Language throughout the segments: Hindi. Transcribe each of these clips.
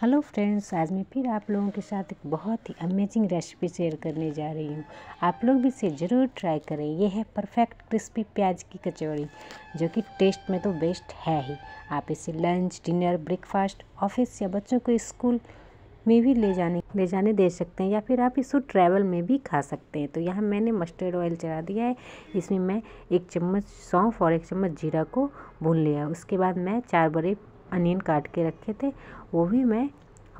हेलो फ्रेंड्स आज मैं फिर आप लोगों के साथ एक बहुत ही अमेजिंग रेसिपी शेयर करने जा रही हूँ आप लोग भी इसे ज़रूर ट्राई करें यह है परफेक्ट क्रिस्पी प्याज की कचौड़ी जो कि टेस्ट में तो बेस्ट है ही आप इसे लंच डिनर ब्रेकफास्ट ऑफिस या बच्चों को स्कूल में भी ले जाने ले जाने दे सकते हैं या फिर आप इसको ट्रैवल में भी खा सकते हैं तो यहाँ मैंने मस्टर्ड ऑयल चढ़ा दिया है इसमें मैं एक चम्मच सौंफ और एक चम्मच जीरा को भून लिया उसके बाद मैं चार बड़े अनियन काट के रखे थे वो भी मैं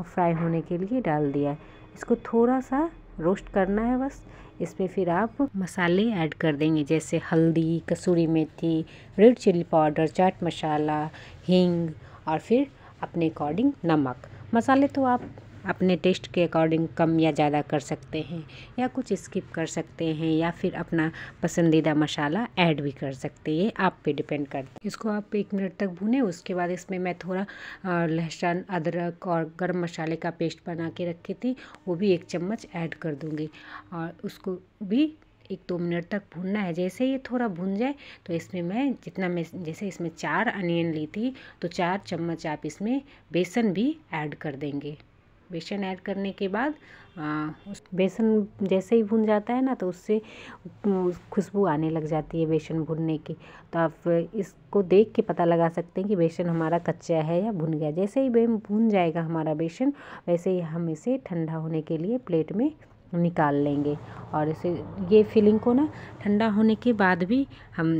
फ्राई होने के लिए डाल दिया है इसको थोड़ा सा रोस्ट करना है बस इसमें फिर आप मसाले ऐड कर देंगे जैसे हल्दी कसूरी मेथी रेड चिल्ली पाउडर चाट मसाला हींग और फिर अपने अकॉर्डिंग नमक मसाले तो आप अपने टेस्ट के अकॉर्डिंग कम या ज़्यादा कर सकते हैं या कुछ स्किप कर सकते हैं या फिर अपना पसंदीदा मसाला ऐड भी कर सकते हैं आप पे डिपेंड करता है इसको आप एक मिनट तक भूने उसके बाद इसमें मैं थोड़ा लहसुन अदरक और गर्म मसाले का पेस्ट बना के रखी थी वो भी एक चम्मच ऐड कर दूँगी और उसको भी एक दो मिनट तक भूनना है जैसे ये थोड़ा भून जाए तो इसमें मैं जितना मैं जैसे इसमें चार अनियन ली थी तो चार चम्मच आप इसमें बेसन भी ऐड कर देंगे बेसन ऐड करने के बाद उस बेसन जैसे ही भुन जाता है ना तो उससे खुशबू आने लग जाती है बेसन भुनने की तो आप इसको देख के पता लगा सकते हैं कि बेसन हमारा कच्चा है या भुन गया जैसे ही भुन जाएगा हमारा बेसन वैसे ही हम इसे ठंडा होने के लिए प्लेट में निकाल लेंगे और इसे ये फीलिंग को ना ठंडा होने के बाद भी हम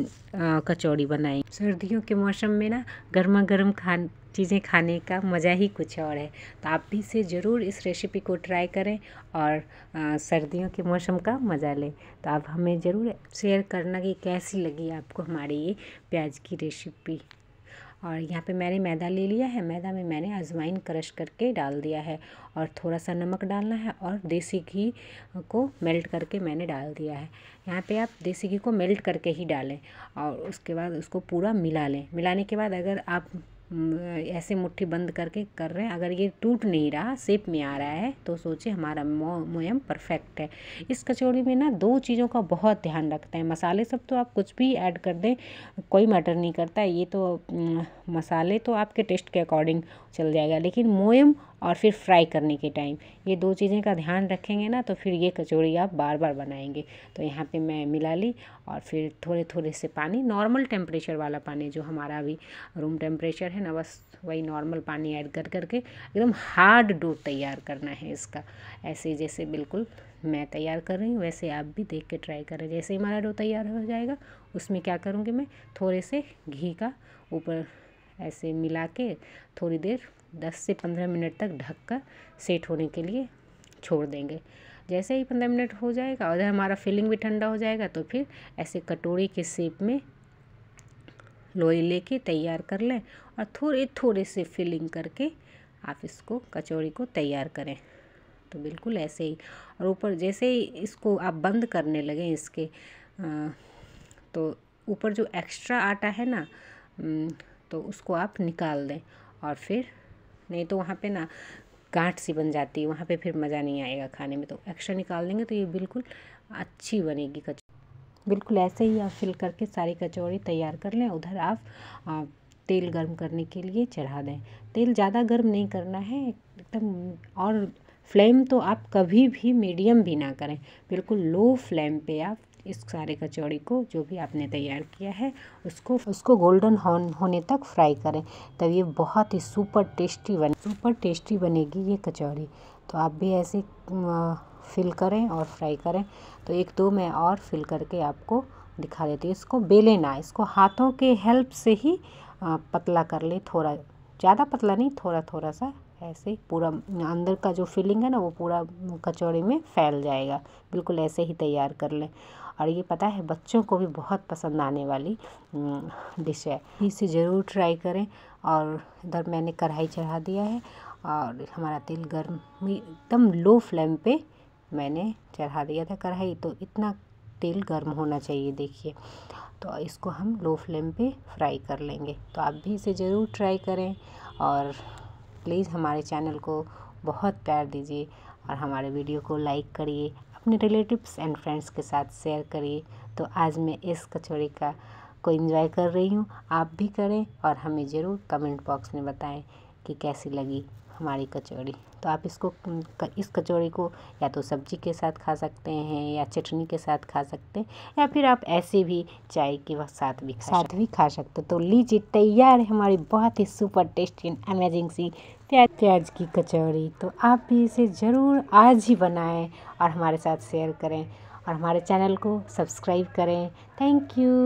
कचौड़ी बनाएं सर्दियों के मौसम में ना गर्मा गर्म खान चीज़ें खाने का मज़ा ही कुछ और है तो आप भी इसे ज़रूर इस रेसिपी को ट्राई करें और सर्दियों के मौसम का मज़ा लें तो आप हमें ज़रूर शेयर करना कि कैसी लगी आपको हमारी ये प्याज की रेसिपी और यहाँ पे मैंने मैदा ले लिया है मैदा में मैंने अजवाइन क्रश करके डाल दिया है और थोड़ा सा नमक डालना है और देसी घी को मेल्ट करके मैंने डाल दिया है यहाँ पे आप देसी घी को मेल्ट करके ही डालें और उसके बाद उसको पूरा मिला लें मिलाने के बाद अगर आप ऐसे मुट्ठी बंद करके कर रहे हैं अगर ये टूट नहीं रहा सेप में आ रहा है तो सोचिए हमारा मोयम परफेक्ट है इस कचौड़ी में ना दो चीज़ों का बहुत ध्यान रखते हैं मसाले सब तो आप कुछ भी ऐड कर दें कोई मैटर नहीं करता ये तो मसाले तो आपके टेस्ट के अकॉर्डिंग चल जाएगा लेकिन मोयम और फिर फ्राई करने के टाइम ये दो चीज़ें का ध्यान रखेंगे ना तो फिर ये कचौड़ी आप बार बार बनाएंगे तो यहाँ पे मैं मिला ली और फिर थोड़े थोड़े से पानी नॉर्मल टेम्परेचर वाला पानी जो हमारा अभी रूम टेम्परेचर है ना बस वही नॉर्मल पानी ऐड कर करके एकदम हार्ड डो तैयार करना है इसका ऐसे जैसे बिल्कुल मैं तैयार कर रही हूँ वैसे आप भी देख के ट्राई करें जैसे ही हमारा डो तैयार हो जाएगा उसमें क्या करूँगी मैं थोड़े से घी का ऊपर ऐसे मिला के थोड़ी देर दस से पंद्रह मिनट तक ढक कर सेट होने के लिए छोड़ देंगे जैसे ही पंद्रह मिनट हो जाएगा जब हमारा फिलिंग भी ठंडा हो जाएगा तो फिर ऐसे कटोरी के सेप में लोई लेके तैयार कर लें और थोड़े थोड़े से फिलिंग करके आप इसको कचौड़ी को तैयार करें तो बिल्कुल ऐसे ही और ऊपर जैसे ही इसको आप बंद करने लगें इसके आ, तो ऊपर जो एक्स्ट्रा आटा है ना तो उसको आप निकाल दें और फिर नहीं तो वहाँ पे ना गांठ सी बन जाती है वहाँ पे फिर मज़ा नहीं आएगा खाने में तो एक्स्ट्रा निकाल देंगे तो ये बिल्कुल अच्छी बनेगी कचौरी बिल्कुल ऐसे ही आप फिल करके सारी कचौड़ी तैयार कर लें उधर आप, आप तेल गर्म करने के लिए चढ़ा दें तेल ज़्यादा गर्म नहीं करना है एकदम और फ्लेम तो आप कभी भी मीडियम भी ना करें बिल्कुल लो फ्लेम पे आप इस सारे कचौड़ी को जो भी आपने तैयार किया है उसको उसको गोल्डन हॉर्न होने तक फ्राई करें तब ये बहुत ही सुपर टेस्टी बने सुपर टेस्टी बनेगी ये कचौड़ी तो आप भी ऐसे फिल करें और फ्राई करें तो एक दो मैं और फिल करके आपको दिखा देती हूँ इसको बेले ना इसको हाथों के हेल्प से ही पतला कर ले थोड़ा ज़्यादा पतला नहीं थोड़ा थोड़ा सा ऐसे पूरा अंदर का जो फिलिंग है ना वो पूरा कचौड़ी में फैल जाएगा बिल्कुल ऐसे ही तैयार कर लें और ये पता है बच्चों को भी बहुत पसंद आने वाली डिश है इसे ज़रूर ट्राई करें और इधर मैंने कढ़ाई चढ़ा दिया है और हमारा तेल गर्म एकदम लो फ्लेम पे मैंने चढ़ा दिया था कढ़ाई तो इतना तेल गर्म होना चाहिए देखिए तो इसको हम लो फ्लेम पे फ्राई कर लेंगे तो आप भी इसे ज़रूर ट्राई करें और प्लीज़ हमारे चैनल को बहुत प्यार दीजिए और हमारे वीडियो को लाइक करिए अपने रिलेटिव्स एंड फ्रेंड्स के साथ शेयर करिए तो आज मैं इस कचौड़ी का को एंजॉय कर रही हूँ आप भी करें और हमें ज़रूर कमेंट बॉक्स में बताएं कि कैसी लगी हमारी कचौड़ी तो आप इसको इस कचौड़ी को या तो सब्जी के साथ खा सकते हैं या चटनी के साथ खा सकते हैं या फिर आप ऐसे भी चाय के साथ भी खा साथ भी खा सकते तो लीजिए तैयार है हमारी बहुत ही सुपर टेस्टी एंड अमेजिंग सी प्याज प्याज की कचौड़ी तो आप भी इसे ज़रूर आज ही बनाएं और हमारे साथ शेयर करें और हमारे चैनल को सब्सक्राइब करें थैंक यू